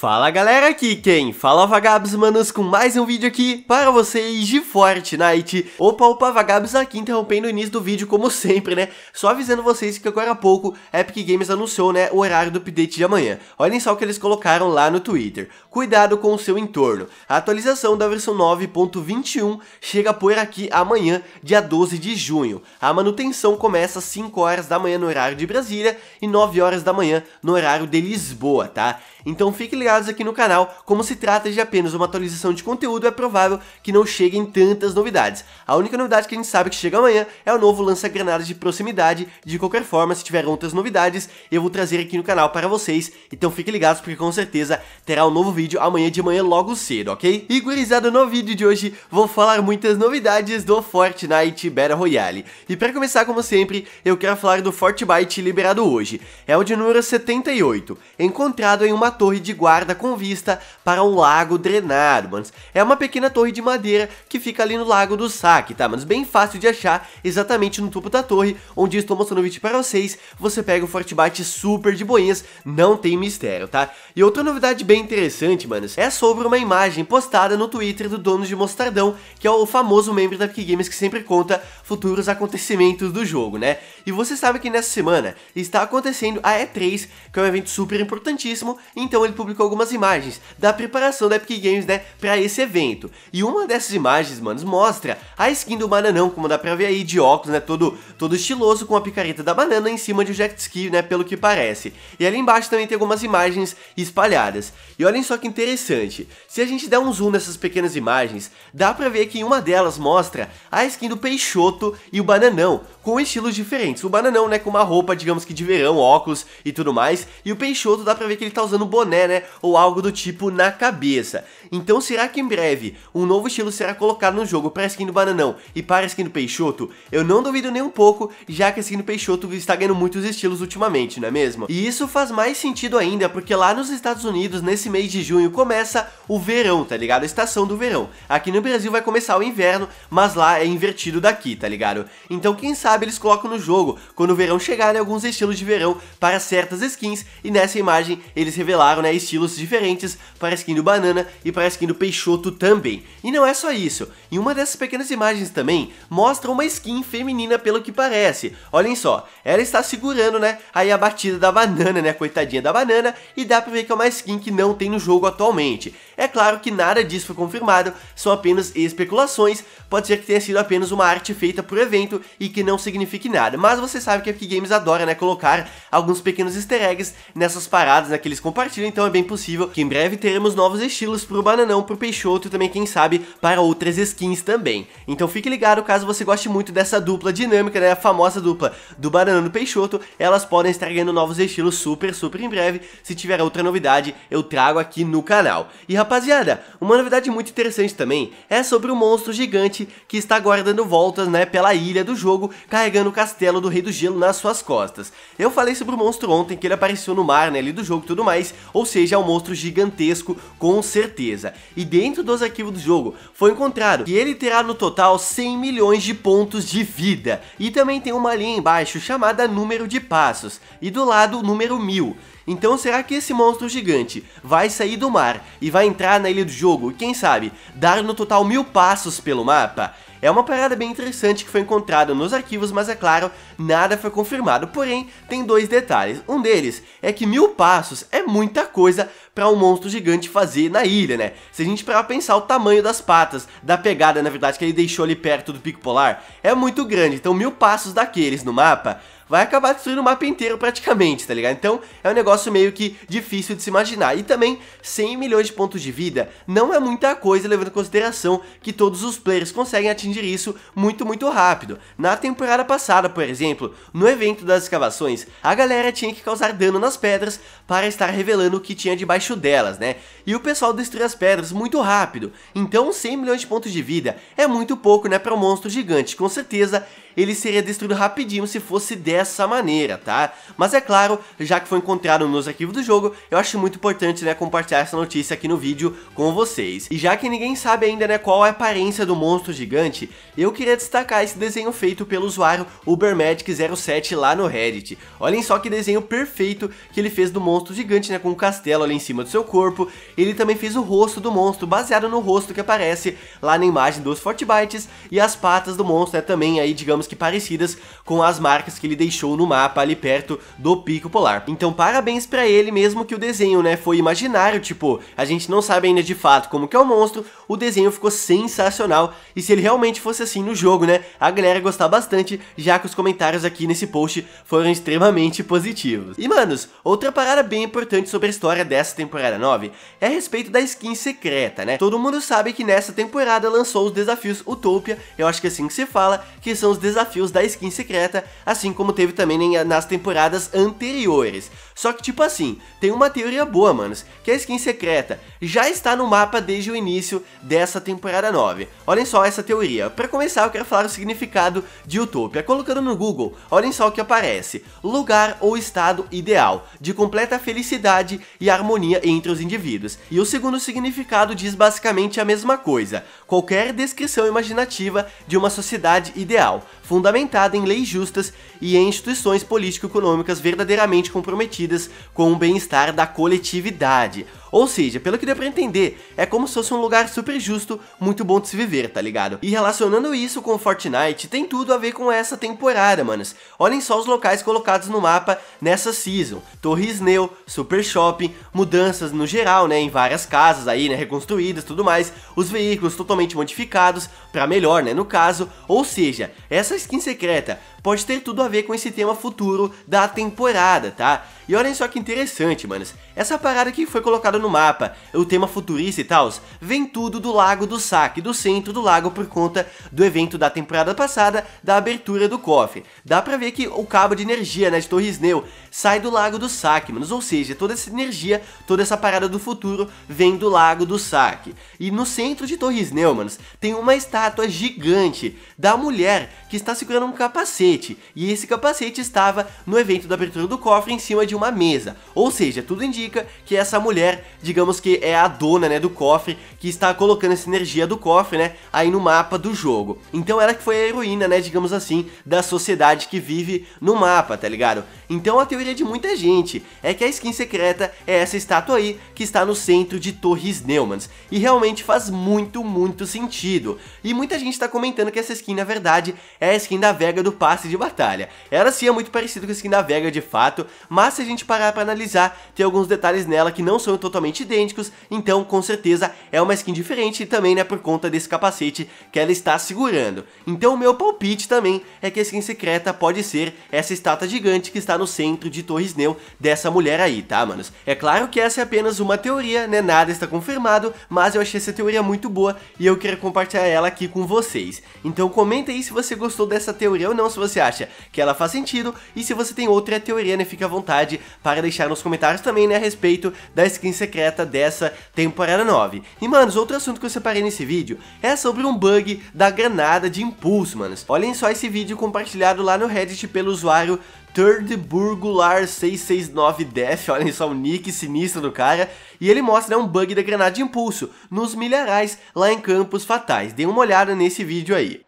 Fala galera, aqui quem? Fala vagabos manos com mais um vídeo aqui para vocês de Fortnite Opa, opa, Vagabs aqui interrompendo o início do vídeo como sempre, né? Só avisando vocês que agora há pouco Epic Games anunciou, né, o horário do update de amanhã Olhem só o que eles colocaram lá no Twitter Cuidado com o seu entorno A atualização da versão 9.21 chega por aqui amanhã, dia 12 de junho A manutenção começa às 5 horas da manhã no horário de Brasília e 9 horas da manhã no horário de Lisboa, tá? Então fiquem ligados aqui no canal, como se trata de apenas uma atualização de conteúdo, é provável que não cheguem tantas novidades. A única novidade que a gente sabe que chega amanhã é o novo lança-granadas de proximidade, de qualquer forma, se tiver outras novidades, eu vou trazer aqui no canal para vocês, então fiquem ligados porque com certeza terá um novo vídeo amanhã de manhã logo cedo, ok? E gurizada, no vídeo de hoje vou falar muitas novidades do Fortnite Battle Royale. E para começar, como sempre, eu quero falar do Fortnite liberado hoje. É o de número 78, encontrado em uma uma torre de guarda com vista para um lago drenado, mano. É uma pequena torre de madeira que fica ali no lago do saque, tá, Mas Bem fácil de achar, exatamente no topo da torre, onde estou mostrando o vídeo para vocês. Você pega o forte bate super de boinhas, não tem mistério, tá? E outra novidade bem interessante, mano, é sobre uma imagem postada no Twitter do dono de Mostardão, que é o famoso membro da Epic Games que sempre conta futuros acontecimentos do jogo, né? E você sabe que nessa semana está acontecendo a E3, que é um evento super importantíssimo, então ele publicou algumas imagens da preparação da Epic Games, né, pra esse evento. E uma dessas imagens, mano, mostra a skin do bananão, como dá pra ver aí, de óculos, né, todo, todo estiloso, com a picareta da banana em cima de um jet ski, né, pelo que parece. E ali embaixo também tem algumas imagens espalhadas. E olhem só que interessante, se a gente der um zoom nessas pequenas imagens, dá pra ver que uma delas mostra a skin do Peixoto e o bananão, com estilos diferentes. O bananão, né, com uma roupa, digamos que de verão, óculos e tudo mais, e o Peixoto dá pra ver que ele tá usando boné, né, ou algo do tipo na cabeça. Então será que em breve um novo estilo será colocado no jogo para a skin do Bananão e para a skin do Peixoto? Eu não duvido nem um pouco, já que a skin do Peixoto está ganhando muitos estilos ultimamente, não é mesmo? E isso faz mais sentido ainda, porque lá nos Estados Unidos, nesse mês de junho, começa o verão, tá ligado? A estação do verão. Aqui no Brasil vai começar o inverno, mas lá é invertido daqui, tá ligado? Então quem sabe eles colocam no jogo, quando o verão chegar, né, alguns estilos de verão para certas skins, e nessa imagem eles revelaram revelaram né, estilos diferentes para a skin do Banana e para a skin do Peixoto também. E não é só isso, em uma dessas pequenas imagens também mostra uma skin feminina pelo que parece. Olhem só, ela está segurando né, aí a batida da banana, né, coitadinha da banana, e dá para ver que é uma skin que não tem no jogo atualmente. É claro que nada disso foi confirmado, são apenas especulações, pode ser que tenha sido apenas uma arte feita por evento e que não signifique nada, mas você sabe que a Epic Games adora né, colocar alguns pequenos easter eggs nessas paradas né, que eles compartilham então é bem possível que em breve teremos novos estilos pro Bananão, pro Peixoto e também, quem sabe, para outras skins também. Então fique ligado caso você goste muito dessa dupla dinâmica, né, a famosa dupla do Bananão e do Peixoto, elas podem estar ganhando novos estilos super, super em breve. Se tiver outra novidade, eu trago aqui no canal. E rapaziada, uma novidade muito interessante também é sobre o monstro gigante que está agora dando voltas, né, pela ilha do jogo, carregando o castelo do Rei do Gelo nas suas costas. Eu falei sobre o monstro ontem, que ele apareceu no mar, né, ali do jogo e tudo mais, ou seja, é um monstro gigantesco com certeza. E dentro dos arquivos do jogo foi encontrado que ele terá no total 100 milhões de pontos de vida. E também tem uma linha embaixo chamada número de passos e do lado o número 1000 então será que esse monstro gigante vai sair do mar e vai entrar na ilha do jogo e quem sabe dar no total mil passos pelo mapa? É uma parada bem interessante que foi encontrada nos arquivos, mas é claro, nada foi confirmado. Porém, tem dois detalhes. Um deles é que mil passos é muita coisa para um monstro gigante fazer na ilha, né? Se a gente parar pensar o tamanho das patas, da pegada, na verdade, que ele deixou ali perto do Pico Polar, é muito grande. Então, mil passos daqueles no mapa vai acabar destruindo o mapa inteiro praticamente, tá ligado? Então é um negócio meio que difícil de se imaginar. E também 100 milhões de pontos de vida não é muita coisa, levando em consideração que todos os players conseguem atingir isso muito, muito rápido. Na temporada passada, por exemplo, no evento das escavações, a galera tinha que causar dano nas pedras para estar revelando o que tinha debaixo delas, né? E o pessoal destruía as pedras muito rápido, então 100 milhões de pontos de vida é muito pouco, né, para um monstro gigante. Com certeza ele seria destruído rapidinho se fosse dessa maneira, tá? Mas é claro, já que foi encontrado nos arquivos do jogo, eu acho muito importante, né, compartilhar essa notícia aqui no vídeo com vocês. E já que ninguém sabe ainda, né, qual a aparência do monstro gigante, eu queria destacar esse desenho feito pelo usuário UberMagic07 lá no Reddit. Olhem só que desenho perfeito que ele fez do monstro gigante, né, com um castelo ali em cima do seu corpo. Ele também fez o rosto do monstro, baseado no rosto que aparece lá na imagem dos Fortbytes, e as patas do monstro, né, também aí, digamos, digamos que parecidas com as marcas que ele deixou no mapa ali perto do Pico Polar. Então parabéns para ele, mesmo que o desenho né, foi imaginário, tipo, a gente não sabe ainda de fato como que é o monstro, o desenho ficou sensacional, e se ele realmente fosse assim no jogo, né, a galera ia gostar bastante, já que os comentários aqui nesse post foram extremamente positivos. E manos, outra parada bem importante sobre a história dessa temporada 9 é a respeito da skin secreta, né? Todo mundo sabe que nessa temporada lançou os desafios Utopia, eu acho que é assim que se fala, que são os desafios desafios da skin secreta, assim como teve também nas temporadas anteriores. Só que tipo assim, tem uma teoria boa, manos, que a skin secreta já está no mapa desde o início dessa temporada 9. Olhem só essa teoria. Para começar, eu quero falar o significado de Utopia. Colocando no Google, olhem só o que aparece. Lugar ou estado ideal, de completa felicidade e harmonia entre os indivíduos. E o segundo significado diz basicamente a mesma coisa. Qualquer descrição imaginativa de uma sociedade ideal, fundamentada em leis justas e em instituições político-econômicas verdadeiramente comprometidas com o bem-estar da coletividade. Ou seja, pelo que deu pra entender, é como se fosse um lugar super justo, muito bom de se viver, tá ligado? E relacionando isso com Fortnite, tem tudo a ver com essa temporada, manos. Olhem só os locais colocados no mapa nessa season. Torre Sneu, Super Shopping, mudanças no geral, né, em várias casas aí, né, reconstruídas, tudo mais. Os veículos totalmente modificados, pra melhor, né, no caso. Ou seja, essa skin secreta pode ter tudo a ver com esse tema futuro da temporada, tá? E olhem só que interessante, manos. Essa parada que foi colocada no mapa, o tema futurista e tal, vem tudo do Lago do Saque, do centro do lago por conta do evento da temporada passada, da abertura do cofre. Dá pra ver que o cabo de energia, né, de Torres Neu, sai do Lago do Saque, ou seja, toda essa energia, toda essa parada do futuro vem do Lago do Saque. E no centro de Torres Neu, manos, tem uma estátua gigante da mulher que está segurando um capacete, e esse capacete estava no evento da abertura do cofre em cima de uma mesa. Ou seja, tudo indica que essa mulher digamos que é a dona, né, do cofre, que está colocando essa energia do cofre, né, aí no mapa do jogo. Então ela que foi a heroína, né, digamos assim, da sociedade que vive no mapa, tá ligado? Então a teoria de muita gente é que a skin secreta é essa estátua aí, que está no centro de Torres Neumanns, e realmente faz muito, muito sentido. E muita gente está comentando que essa skin, na verdade, é a skin da Vega do passe de batalha. Ela sim é muito parecida com a skin da Vega, de fato, mas se a gente parar para analisar, tem alguns detalhes nela que não são totalmente totalmente idênticos, então com certeza é uma skin diferente também, né, por conta desse capacete que ela está segurando. Então o meu palpite também é que a skin secreta pode ser essa estátua gigante que está no centro de Torres Neu dessa mulher aí, tá, manos? É claro que essa é apenas uma teoria, né, nada está confirmado, mas eu achei essa teoria muito boa e eu quero compartilhar ela aqui com vocês. Então comenta aí se você gostou dessa teoria ou não, se você acha que ela faz sentido e se você tem outra teoria, né, fica à vontade para deixar nos comentários também, né, a respeito da skin secreta secreta dessa temporada 9. E, manos, outro assunto que eu separei nesse vídeo é sobre um bug da granada de impulso, manos. Olhem só esse vídeo compartilhado lá no Reddit pelo usuário thirdburgular 669 Def, olhem só o nick sinistro do cara, e ele mostra né, um bug da granada de impulso nos milharais lá em Campos Fatais. Dê uma olhada nesse vídeo aí.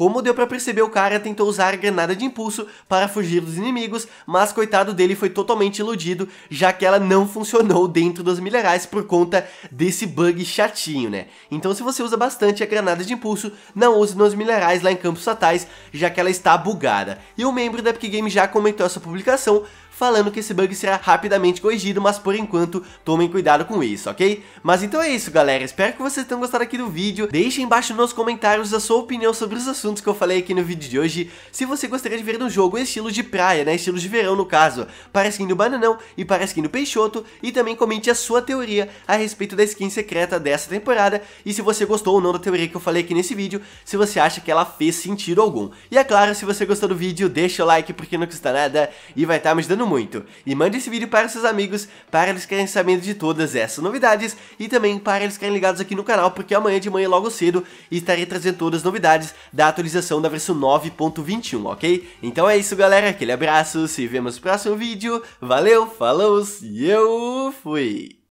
Como deu para perceber, o cara tentou usar a granada de impulso para fugir dos inimigos, mas coitado dele foi totalmente iludido, já que ela não funcionou dentro dos milharais por conta desse bug chatinho, né? Então se você usa bastante a granada de impulso, não use nos milharais lá em campos fatais, já que ela está bugada. E um membro da Epic Games já comentou essa publicação, falando que esse bug será rapidamente corrigido, mas por enquanto tomem cuidado com isso, ok? Mas então é isso galera, espero que vocês tenham gostado aqui do vídeo, deixem embaixo nos comentários a sua opinião sobre os assuntos que eu falei aqui no vídeo de hoje, se você gostaria de ver no jogo estilo de praia, né, estilo de verão no caso, Parece que skin do Bananão e parece que skin do Peixoto, e também comente a sua teoria a respeito da skin secreta dessa temporada, e se você gostou ou não da teoria que eu falei aqui nesse vídeo, se você acha que ela fez sentido algum. E é claro, se você gostou do vídeo, deixa o like porque não custa nada, e vai estar tá me ajudando muito. E mande esse vídeo para seus amigos, para eles querem saber de todas essas novidades e também para eles querem ligados aqui no canal, porque amanhã de manhã logo cedo estarei trazendo todas as novidades da atualização da versão 9.21, ok? Então é isso galera, aquele abraço, se vemos no próximo vídeo, valeu, falou e eu fui!